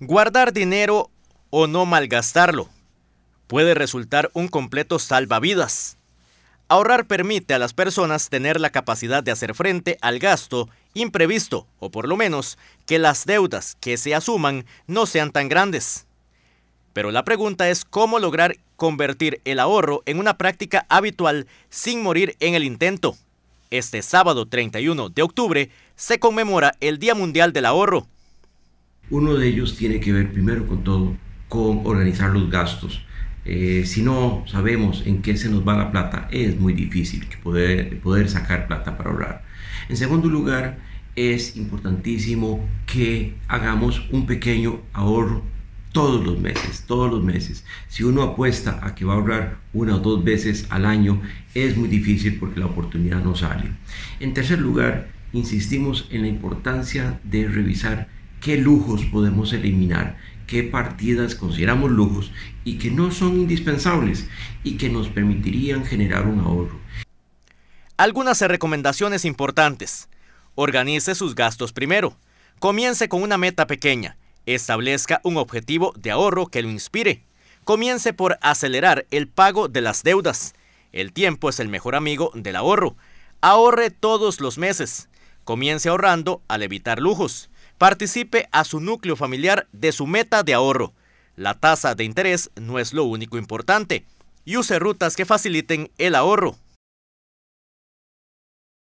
Guardar dinero o no malgastarlo puede resultar un completo salvavidas. Ahorrar permite a las personas tener la capacidad de hacer frente al gasto imprevisto o por lo menos que las deudas que se asuman no sean tan grandes. Pero la pregunta es cómo lograr convertir el ahorro en una práctica habitual sin morir en el intento. Este sábado 31 de octubre se conmemora el Día Mundial del Ahorro uno de ellos tiene que ver primero con todo, con organizar los gastos. Eh, si no sabemos en qué se nos va la plata, es muy difícil poder, poder sacar plata para ahorrar. En segundo lugar, es importantísimo que hagamos un pequeño ahorro todos los meses, todos los meses. Si uno apuesta a que va a ahorrar una o dos veces al año, es muy difícil porque la oportunidad no sale. En tercer lugar, insistimos en la importancia de revisar qué lujos podemos eliminar, qué partidas consideramos lujos y que no son indispensables y que nos permitirían generar un ahorro. Algunas recomendaciones importantes. Organice sus gastos primero. Comience con una meta pequeña. Establezca un objetivo de ahorro que lo inspire. Comience por acelerar el pago de las deudas. El tiempo es el mejor amigo del ahorro. Ahorre todos los meses. Comience ahorrando al evitar lujos participe a su núcleo familiar de su meta de ahorro. La tasa de interés no es lo único importante y use rutas que faciliten el ahorro.